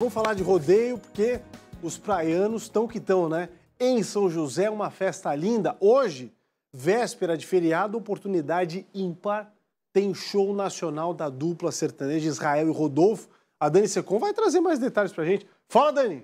Vamos falar de rodeio porque os praianos estão que estão, né? Em São José, uma festa linda. Hoje, véspera de feriado, oportunidade ímpar, tem show nacional da dupla sertaneja Israel e Rodolfo. A Dani Secom vai trazer mais detalhes pra gente. Fala, Dani!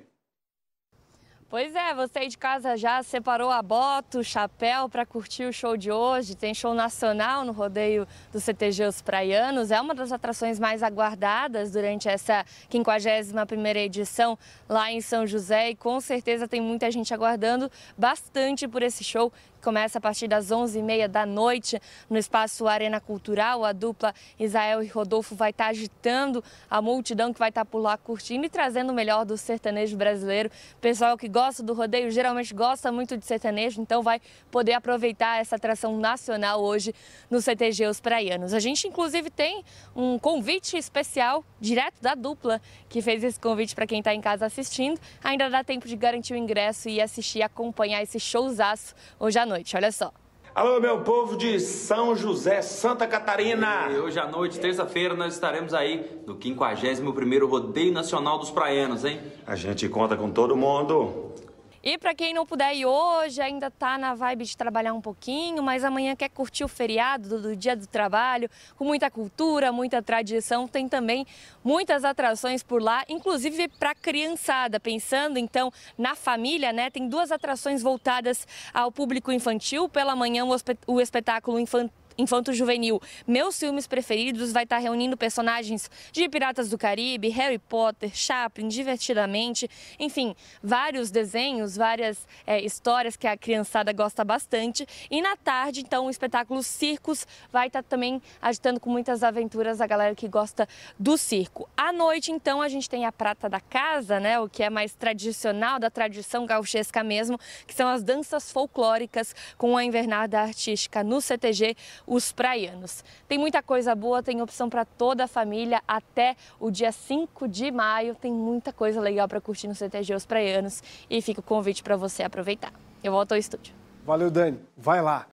Pois é, você aí de casa já separou a bota, o chapéu para curtir o show de hoje. Tem show nacional no rodeio do CTG Os Praianos. É uma das atrações mais aguardadas durante essa 51ª edição lá em São José e com certeza tem muita gente aguardando bastante por esse show começa a partir das 11h30 da noite no espaço Arena Cultural. A dupla Israel e Rodolfo vai estar tá agitando a multidão que vai estar tá por lá curtindo e trazendo o melhor do sertanejo brasileiro. Pessoal que gosta gosta do rodeio geralmente gosta muito de sertanejo, então vai poder aproveitar essa atração nacional hoje no CTG Os Praianos. A gente, inclusive, tem um convite especial direto da dupla que fez esse convite para quem está em casa assistindo. Ainda dá tempo de garantir o ingresso e assistir, acompanhar esse showzaço hoje à noite. Olha só. Alô, meu povo de São José, Santa Catarina! E hoje à noite, terça-feira, nós estaremos aí no 51º Rodeio Nacional dos Praianos, hein? A gente conta com todo mundo. E para quem não puder ir hoje, ainda tá na vibe de trabalhar um pouquinho, mas amanhã quer curtir o feriado do Dia do Trabalho, com muita cultura, muita tradição, tem também muitas atrações por lá, inclusive para criançada. Pensando então na família, né? Tem duas atrações voltadas ao público infantil. Pela manhã o espetáculo infantil infanto-juvenil. Meus filmes preferidos vai estar tá reunindo personagens de Piratas do Caribe, Harry Potter, Chaplin, Divertidamente, enfim, vários desenhos, várias é, histórias que a criançada gosta bastante. E na tarde, então, o espetáculo Circos vai estar tá também agitando com muitas aventuras a galera que gosta do circo. À noite, então, a gente tem a Prata da Casa, né, o que é mais tradicional, da tradição gauchesca mesmo, que são as danças folclóricas com a invernada artística no CTG, os praianos. Tem muita coisa boa, tem opção para toda a família até o dia 5 de maio. Tem muita coisa legal para curtir no CTG Os Praianos e fica o convite para você aproveitar. Eu volto ao estúdio. Valeu, Dani. Vai lá.